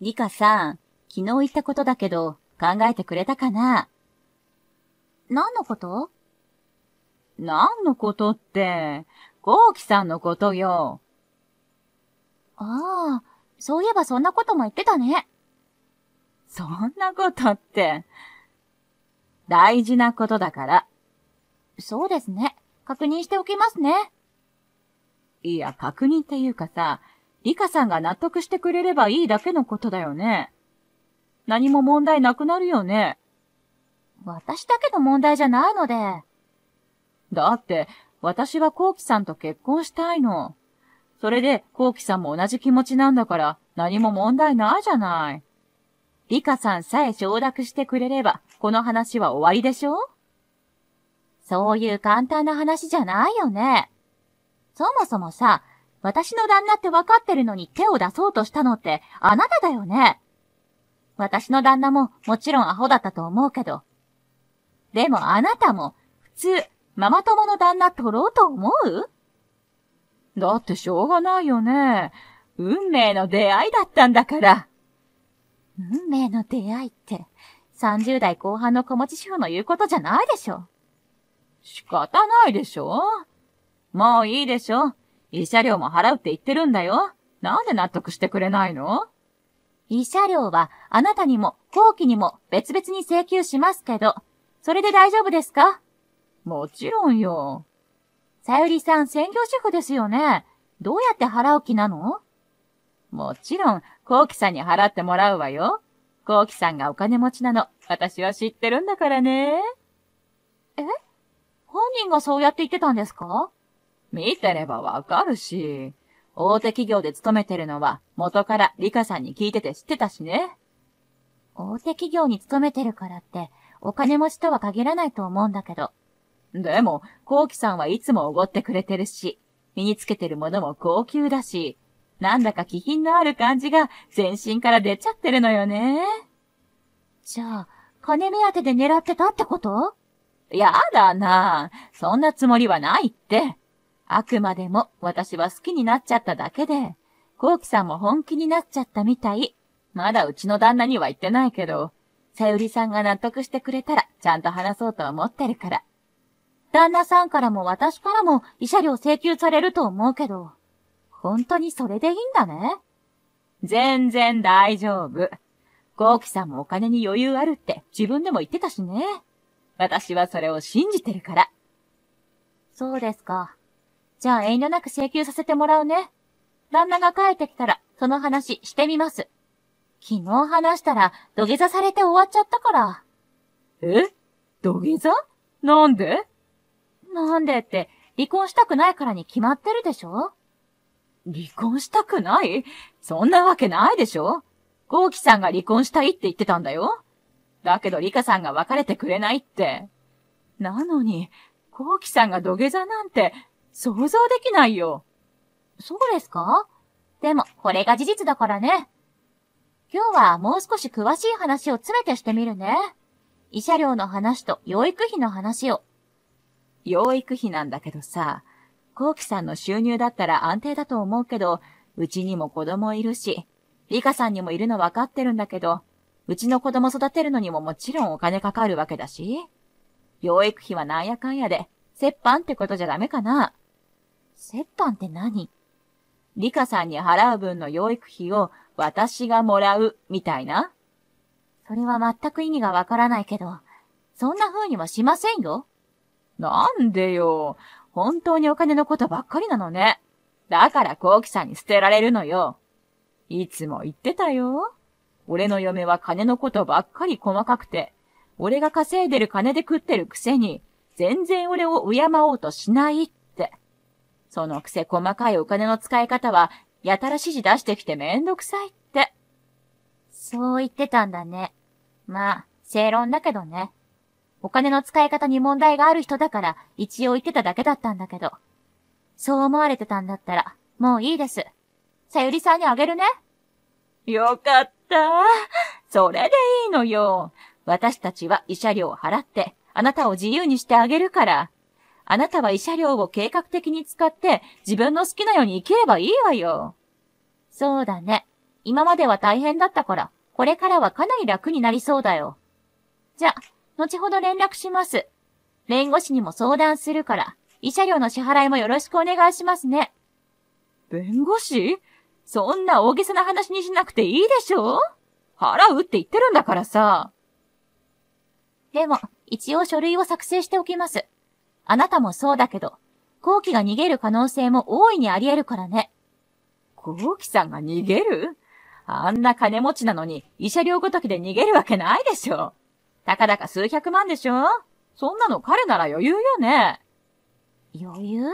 リカさん、昨日言ったことだけど、考えてくれたかな何のこと何のことって、ゴーキさんのことよ。ああ、そういえばそんなことも言ってたね。そんなことって、大事なことだから。そうですね。確認しておきますね。いや、確認っていうかさ、リカさんが納得してくれればいいだけのことだよね。何も問題なくなるよね。私だけの問題じゃないので。だって、私はコウキさんと結婚したいの。それで、コウキさんも同じ気持ちなんだから、何も問題ないじゃない。リカさんさえ承諾してくれれば、この話は終わりでしょそういう簡単な話じゃないよね。そもそもさ、私の旦那ってわかってるのに手を出そうとしたのってあなただよね。私の旦那ももちろんアホだったと思うけど。でもあなたも普通ママ友の旦那取ろうと思うだってしょうがないよね。運命の出会いだったんだから。運命の出会いって、30代後半の子持ち主婦の言うことじゃないでしょ。仕方ないでしょもういいでしょ慰謝料も払うって言ってるんだよ。なんで納得してくれないの慰謝料はあなたにも後期にも別々に請求しますけど、それで大丈夫ですかもちろんよ。さゆりさん専業主婦ですよね。どうやって払う気なのもちろん、後期さんに払ってもらうわよ。後期さんがお金持ちなの、私は知ってるんだからね。え本人がそうやって言ってたんですか見てればわかるし、大手企業で勤めてるのは元からリカさんに聞いてて知ってたしね。大手企業に勤めてるからって、お金持ちとは限らないと思うんだけど。でも、コウキさんはいつもおごってくれてるし、身につけてるものも高級だし、なんだか気品のある感じが全身から出ちゃってるのよね。じゃあ、金目当てで狙ってたってことやだなそんなつもりはないって。あくまでも私は好きになっちゃっただけで、コウキさんも本気になっちゃったみたい。まだうちの旦那には言ってないけど、さゆりさんが納得してくれたらちゃんと話そうと思ってるから。旦那さんからも私からも慰謝料請求されると思うけど、本当にそれでいいんだね。全然大丈夫。コウキさんもお金に余裕あるって自分でも言ってたしね。私はそれを信じてるから。そうですか。じゃあ遠慮なく請求させてもらうね。旦那が帰ってきたら、その話してみます。昨日話したら、土下座されて終わっちゃったから。え土下座なんでなんでって、離婚したくないからに決まってるでしょ離婚したくないそんなわけないでしょゴーキさんが離婚したいって言ってたんだよ。だけどリカさんが別れてくれないって。なのに、ゴーキさんが土下座なんて想像できないよ。そうですかでも、これが事実だからね。今日はもう少し詳しい話を詰めてしてみるね。慰謝料の話と養育費の話を。養育費なんだけどさ、コウキさんの収入だったら安定だと思うけど、うちにも子供いるし、リカさんにもいるの分かってるんだけど、うちの子供育てるのにももちろんお金かかるわけだし、養育費はなんやかんやで、折半ってことじゃダメかな。折半って何リカさんに払う分の養育費を私がもらう、みたいなそれは全く意味がわからないけど、そんな風にはしませんよ。なんでよ。本当にお金のことばっかりなのね。だからコウキさんに捨てられるのよ。いつも言ってたよ。俺の嫁は金のことばっかり細かくて、俺が稼いでる金で食ってるくせに、全然俺を敬おうとしないっそのくせ細かいお金の使い方は、やたら指示出してきてめんどくさいって。そう言ってたんだね。まあ、正論だけどね。お金の使い方に問題がある人だから、一応言ってただけだったんだけど。そう思われてたんだったら、もういいです。さゆりさんにあげるね。よかった。それでいいのよ。私たちは医者料を払って、あなたを自由にしてあげるから。あなたは慰謝料を計画的に使って自分の好きなように生きればいいわよ。そうだね。今までは大変だったから、これからはかなり楽になりそうだよ。じゃ、後ほど連絡します。弁護士にも相談するから、慰謝料の支払いもよろしくお願いしますね。弁護士そんな大げさな話にしなくていいでしょ払うって言ってるんだからさ。でも、一応書類を作成しておきます。あなたもそうだけど、後期が逃げる可能性も大いにあり得るからね。後期さんが逃げるあんな金持ちなのに、慰謝料ごときで逃げるわけないでしょ。たかだか数百万でしょそんなの彼なら余裕よね。余裕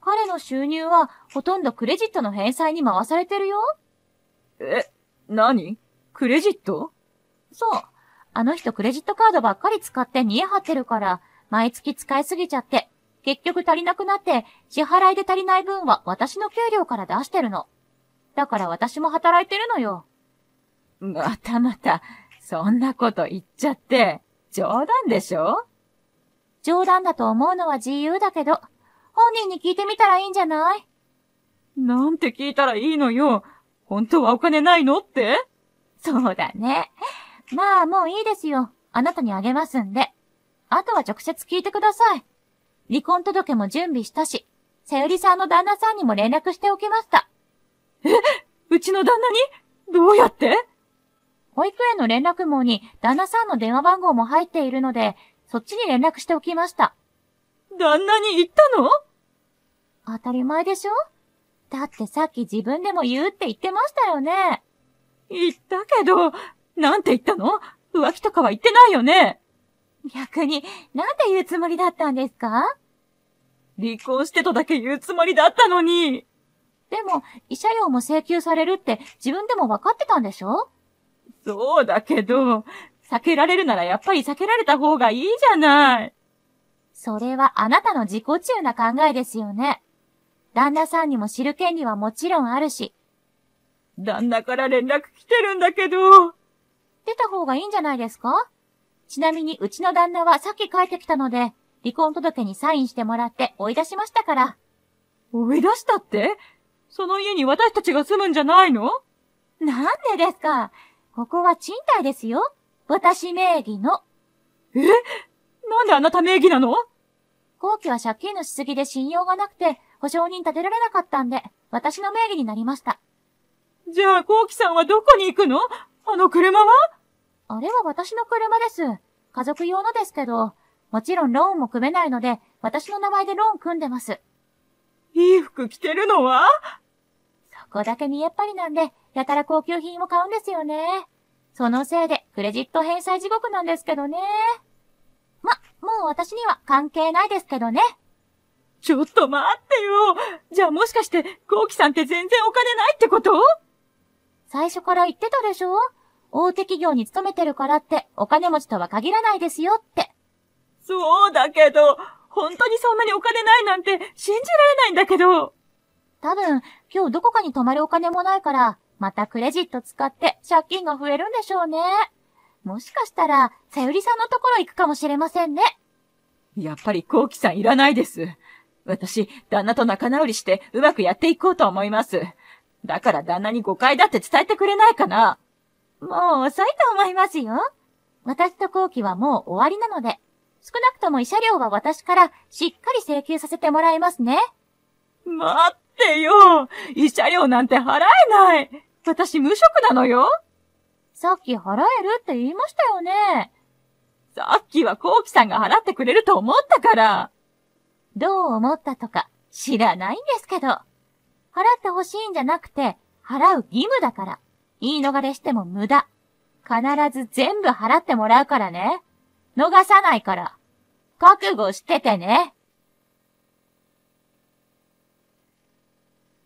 彼の収入はほとんどクレジットの返済に回されてるよ。え、何クレジットそう。あの人クレジットカードばっかり使って見え張ってるから、毎月使いすぎちゃって、結局足りなくなって、支払いで足りない分は私の給料から出してるの。だから私も働いてるのよ。またまた、そんなこと言っちゃって、冗談でしょ冗談だと思うのは自由だけど、本人に聞いてみたらいいんじゃないなんて聞いたらいいのよ。本当はお金ないのってそうだね。まあ、もういいですよ。あなたにあげますんで。あとは直接聞いてください。離婚届も準備したし、さゆりさんの旦那さんにも連絡しておきました。えうちの旦那にどうやって保育園の連絡網に旦那さんの電話番号も入っているので、そっちに連絡しておきました。旦那に言ったの当たり前でしょだってさっき自分でも言うって言ってましたよね。言ったけど、なんて言ったの浮気とかは言ってないよね逆に、なんて言うつもりだったんですか離婚してとだけ言うつもりだったのに。でも、慰謝料も請求されるって自分でも分かってたんでしょそうだけど、避けられるならやっぱり避けられた方がいいじゃない。それはあなたの自己中な考えですよね。旦那さんにも知る権利はもちろんあるし。旦那から連絡来てるんだけど。出た方がいいんじゃないですかちなみに、うちの旦那はさっき帰ってきたので、離婚届にサインしてもらって追い出しましたから。追い出したってその家に私たちが住むんじゃないのなんでですかここは賃貸ですよ。私名義の。えなんであなた名義なの後期は借金のしすぎで信用がなくて、保証人立てられなかったんで、私の名義になりました。じゃあ、後期さんはどこに行くのあの車はあれは私の車です。家族用のですけど、もちろんローンも組めないので、私の名前でローン組んでます。いい服着てるのはそこだけ見えっぱりなんで、やたら高級品を買うんですよね。そのせいで、クレジット返済地獄なんですけどね。ま、もう私には関係ないですけどね。ちょっと待ってよじゃあもしかして、コウキさんって全然お金ないってこと最初から言ってたでしょ大手企業に勤めてるからって、お金持ちとは限らないですよって。そうだけど、本当にそんなにお金ないなんて信じられないんだけど。多分、今日どこかに泊まるお金もないから、またクレジット使って借金が増えるんでしょうね。もしかしたら、さゆりさんのところ行くかもしれませんね。やっぱりコウキさんいらないです。私、旦那と仲直りしてうまくやっていこうと思います。だから旦那に誤解だって伝えてくれないかな。もう遅いと思いますよ。私と後期はもう終わりなので、少なくとも慰謝料は私からしっかり請求させてもらいますね。待ってよ慰謝料なんて払えない私無職なのよさっき払えるって言いましたよね。さっきは後期さんが払ってくれると思ったから。どう思ったとか知らないんですけど。払ってほしいんじゃなくて、払う義務だから。言い逃れしても無駄。必ず全部払ってもらうからね。逃さないから。覚悟しててね。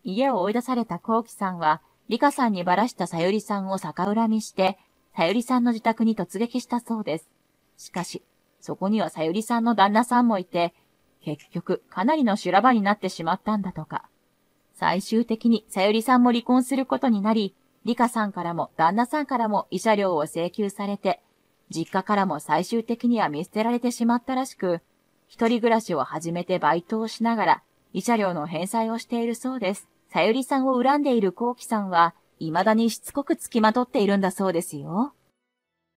家を追い出されたコウキさんは、リカさんにばらしたサゆリさんを逆恨みして、サゆリさんの自宅に突撃したそうです。しかし、そこにはサゆリさんの旦那さんもいて、結局、かなりの修羅場になってしまったんだとか。最終的にサゆリさんも離婚することになり、理香さんからも旦那さんからも慰謝料を請求されて、実家からも最終的には見捨てられてしまったらしく、一人暮らしを始めてバイトをしながら、慰謝料の返済をしているそうです。さゆりさんを恨んでいるコウキさんは、未だにしつこく付きまとっているんだそうですよ。